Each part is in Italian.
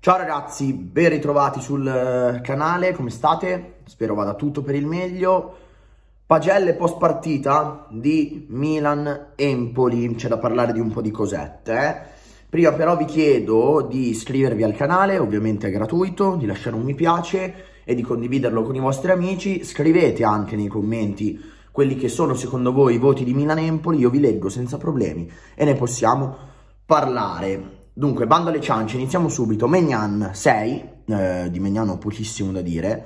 Ciao ragazzi, ben ritrovati sul eh, canale, come state? Spero vada tutto per il meglio. Pagelle post partita di Milan-Empoli, c'è da parlare di un po' di cosette. Eh? Prima però vi chiedo di iscrivervi al canale, ovviamente è gratuito, di lasciare un mi piace e di condividerlo con i vostri amici. Scrivete anche nei commenti quelli che sono secondo voi i voti di Milan-Empoli, io vi leggo senza problemi e ne possiamo parlare. Dunque, bando alle ciance, iniziamo subito. Megnan 6, eh, di Megnan ho pochissimo da dire,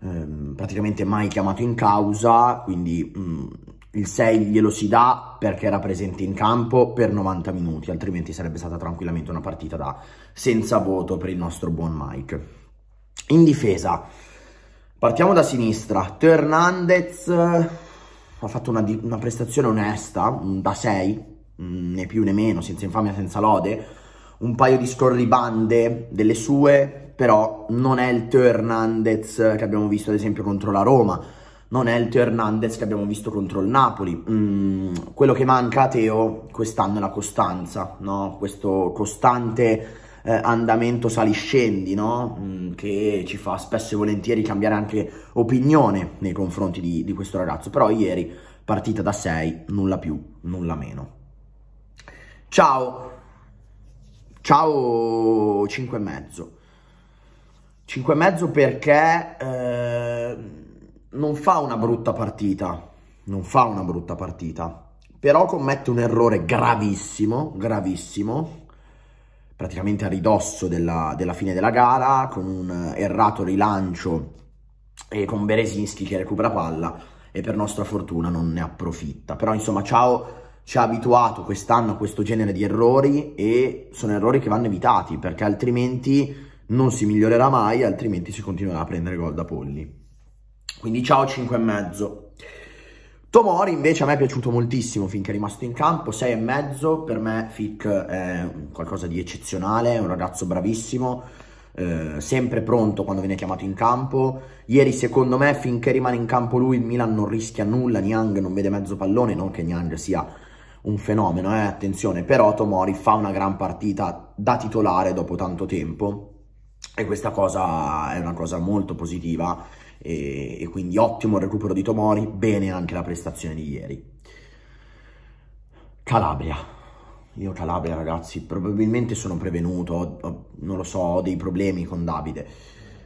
eh, praticamente mai chiamato in causa, quindi mh, mm, il 6 glielo si dà perché era presente in campo per 90 minuti, altrimenti sarebbe stata tranquillamente una partita da senza voto per il nostro buon Mike. In difesa, partiamo da sinistra, Hernandez eh, ha fatto una, una prestazione onesta, da 6, mm, né più né meno, senza infamia, senza lode, un paio di scorribande delle sue, però non è il Teo Hernandez che abbiamo visto ad esempio contro la Roma, non è il Teo Hernandez che abbiamo visto contro il Napoli. Mm, quello che manca a Teo quest'anno è la costanza, no? questo costante... Eh, andamento saliscendi, no? mm, che ci fa spesso e volentieri cambiare anche opinione nei confronti di, di questo ragazzo. Però ieri partita da 6, nulla più, nulla meno. Ciao! Ciao 5 e mezzo. 5 e mezzo perché eh, non fa una brutta partita, non fa una brutta partita, però commette un errore gravissimo, gravissimo, praticamente a ridosso della, della fine della gara, con un errato rilancio e con Berezinski che recupera palla e per nostra fortuna non ne approfitta. Però insomma, ciao ci ha abituato quest'anno a questo genere di errori e sono errori che vanno evitati perché altrimenti non si migliorerà mai, altrimenti si continuerà a prendere gol da polli. Quindi ciao 5,5. Tomori invece a me è piaciuto moltissimo finché è rimasto in campo, 6,5, per me Fick è qualcosa di eccezionale, è un ragazzo bravissimo, eh, sempre pronto quando viene chiamato in campo. Ieri, secondo me, finché rimane in campo lui, il Milan non rischia nulla. Niang non vede mezzo pallone. Non che Niang sia un fenomeno, eh? attenzione, però Tomori fa una gran partita da titolare dopo tanto tempo e questa cosa è una cosa molto positiva e, e quindi ottimo il recupero di Tomori, bene anche la prestazione di ieri. Calabria. Io Calabria ragazzi, probabilmente sono prevenuto, non lo so, ho dei problemi con Davide,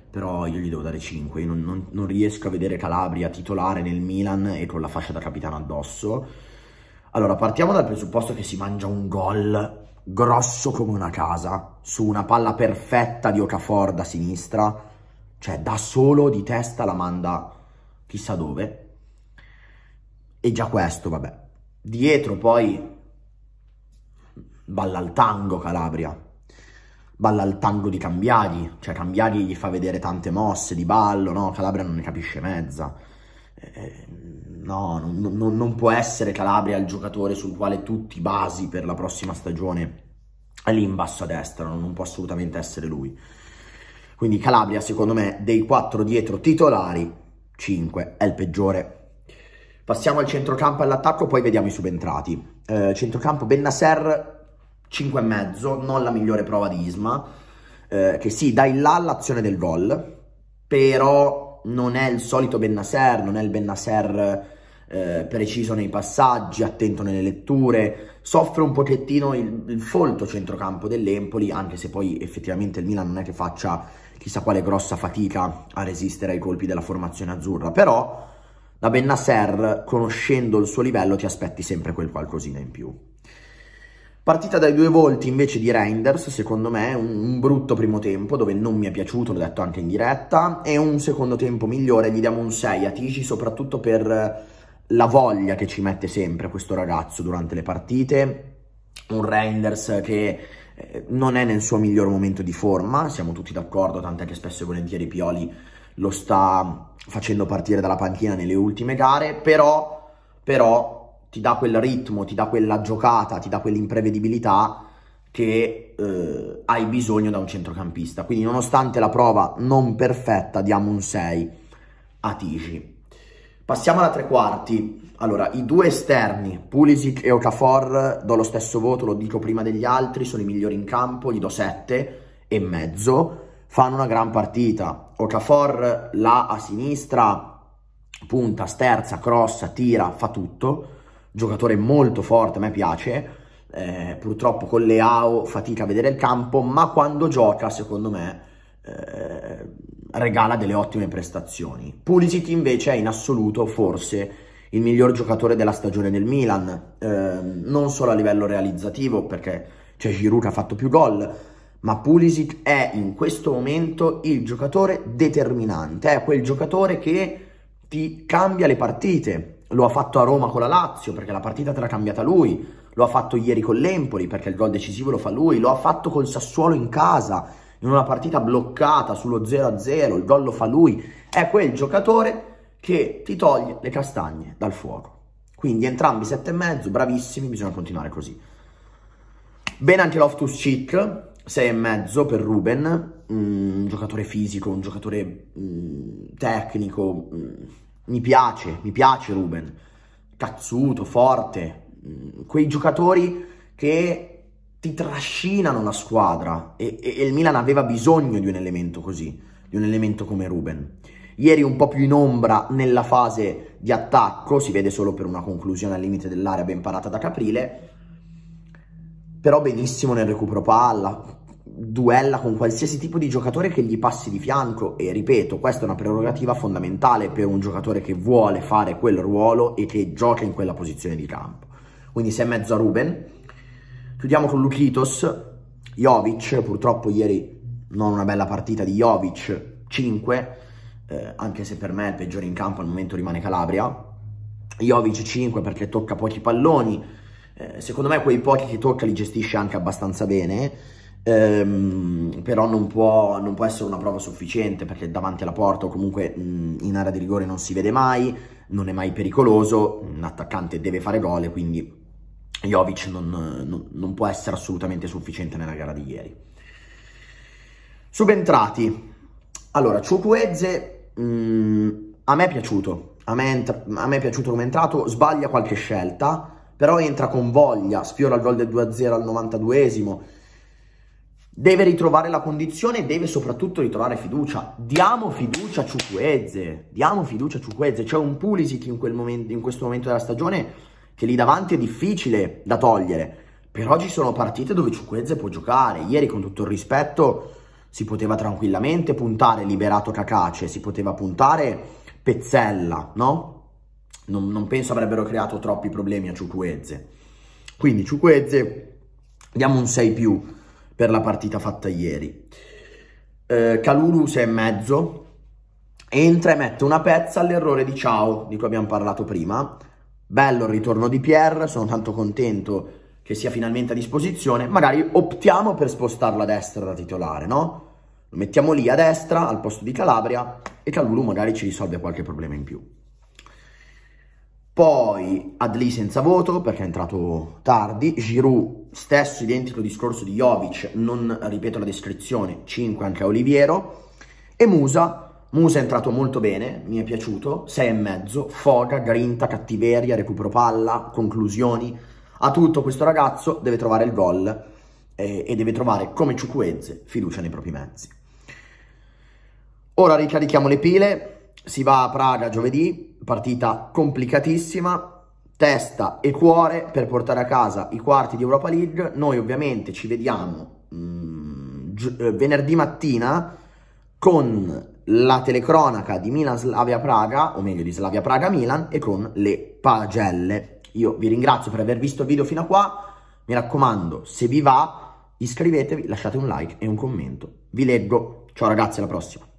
però io gli devo dare 5, non, non, non riesco a vedere Calabria titolare nel Milan e con la fascia da capitano addosso allora, partiamo dal presupposto che si mangia un gol grosso come una casa, su una palla perfetta di Okafor da sinistra, cioè da solo di testa la manda chissà dove. E già questo, vabbè. Dietro poi balla al tango Calabria, balla al tango di Cambiaghi, cioè Cambiaghi gli fa vedere tante mosse di ballo, no? Calabria non ne capisce mezza. Eh, no, non, non, non, può essere Calabria il giocatore sul quale tutti basi per la prossima stagione lì in basso a destra, non può assolutamente essere lui. Quindi Calabria, secondo me, dei quattro dietro titolari, 5 è il peggiore. Passiamo al centrocampo e all'attacco, poi vediamo i subentrati. Eh, centrocampo Bennasser 5,5, non la migliore prova di Isma, eh, che sì, dà in là l'azione del gol, però non è il solito Ben Nasser, non è il Ben Nasser eh, preciso nei passaggi, attento nelle letture, soffre un pochettino il, il folto centrocampo dell'Empoli, anche se poi effettivamente il Milan non è che faccia chissà quale grossa fatica a resistere ai colpi della formazione azzurra, però da Ben Nasser, conoscendo il suo livello, ti aspetti sempre quel qualcosina in più. Partita dai due volti invece di Reinders, secondo me, un, un, brutto primo tempo dove non mi è piaciuto, l'ho detto anche in diretta, e un secondo tempo migliore, gli diamo un 6 a Tigi, soprattutto per eh, la voglia che ci mette sempre questo ragazzo durante le partite, un Reinders che eh, non è nel suo miglior momento di forma, siamo tutti d'accordo, tant'è che spesso e volentieri Pioli lo sta facendo partire dalla panchina nelle ultime gare, però, però ti dà quel ritmo, ti dà quella giocata, ti dà quell'imprevedibilità che eh, hai bisogno da un centrocampista. Quindi nonostante la prova non perfetta diamo un 6 a Tigi. Passiamo alla tre quarti. Allora, i due esterni, Pulisic e Okafor, do lo stesso voto, lo dico prima degli altri, sono i migliori in campo, gli do 7 e mezzo. Fanno una gran partita. Okafor là a sinistra, punta, sterza, crossa, tira, fa tutto giocatore molto forte, a me piace, eh, purtroppo con Leao fatica a vedere il campo, ma quando gioca secondo me eh, regala delle ottime prestazioni. Pulisic invece è in assoluto forse il miglior giocatore della stagione del Milan, eh, non solo a livello realizzativo perché c'è Giroud che ha fatto più gol, ma Pulisic è in questo momento il giocatore determinante, è quel giocatore che ti cambia le partite, lo ha fatto a Roma con la Lazio perché la partita te l'ha cambiata lui, lo ha fatto ieri con l'Empoli perché il gol decisivo lo fa lui, lo ha fatto col Sassuolo in casa in una partita bloccata sullo 0-0, il gol lo fa lui, è quel giocatore che ti toglie le castagne dal fuoco. Quindi entrambi 7,5, bravissimi, bisogna continuare così. Bene anche Loftus Cheek, 6,5 per Ruben, mm, un giocatore fisico, un giocatore mh, mm, tecnico, mh, mm, mi piace, mi piace Ruben, cazzuto, forte, mm, quei giocatori che ti trascinano la squadra e, e, e il Milan aveva bisogno di un elemento così, di un elemento come Ruben. Ieri un po' più in ombra nella fase di attacco, si vede solo per una conclusione al limite dell'area ben parata da Caprile, però benissimo nel recupero palla, duella con qualsiasi tipo di giocatore che gli passi di fianco e ripeto questa è una prerogativa fondamentale per un giocatore che vuole fare quel ruolo e che gioca in quella posizione di campo quindi 6 e mezzo a Ruben chiudiamo con Lukitos Jovic purtroppo ieri non una bella partita di Jovic 5 eh, anche se per me il peggiore in campo al momento rimane Calabria Jovic 5 perché tocca pochi palloni eh, secondo me quei pochi che tocca li gestisce anche abbastanza bene Ehm, però non può, non può, essere una prova sufficiente perché davanti alla porta o comunque mh, in area di rigore non si vede mai, non è mai pericoloso, un attaccante deve fare gol e quindi Jovic non, non, non può essere assolutamente sufficiente nella gara di ieri. Subentrati. Allora, Ciucuezze a me è piaciuto, a me, a me è piaciuto come è entrato, sbaglia qualche scelta, però entra con voglia, sfiora il gol del 2-0 al 92esimo, Deve ritrovare la condizione e deve soprattutto ritrovare fiducia. Diamo fiducia a Ciuquezze, diamo fiducia a Ciuquezze. C'è un Pulisic in, momento, in questo momento della stagione che lì davanti è difficile da togliere. Però ci sono partite dove Ciuquezze può giocare. Ieri, con tutto il rispetto, si poteva tranquillamente puntare liberato Cacace, si poteva puntare Pezzella, no? Non, non penso avrebbero creato troppi problemi a Ciuquezze. Quindi Ciuquezze, diamo un 6+. più per la partita fatta ieri. Eh, Calulu 6 e mezzo, entra e mette una pezza all'errore di Ciao, di cui abbiamo parlato prima. Bello il ritorno di Pierre, sono tanto contento che sia finalmente a disposizione. Magari optiamo per spostarlo a destra da titolare, no? Lo mettiamo lì a destra, al posto di Calabria, e Calulu magari ci risolve qualche problema in più. Poi Adli senza voto perché è entrato tardi, Giroud stesso identico discorso di Jovic, non ripeto la descrizione, 5 anche a Oliviero, e Musa, Musa è entrato molto bene, mi è piaciuto, 6,5, foga, grinta, cattiveria, recupero palla, conclusioni, a tutto questo ragazzo deve trovare il gol eh, e deve trovare, come Ciucuezze, fiducia nei propri mezzi. Ora ricarichiamo le pile, si va a Praga giovedì, partita complicatissima, testa e cuore per portare a casa i quarti di Europa League. Noi ovviamente ci vediamo mh, mm, eh, venerdì mattina con la telecronaca di Milan Slavia Praga, o meglio di Slavia Praga Milan, e con le pagelle. Io vi ringrazio per aver visto il video fino a qua. Mi raccomando, se vi va, iscrivetevi, lasciate un like e un commento. Vi leggo. Ciao ragazzi, alla prossima.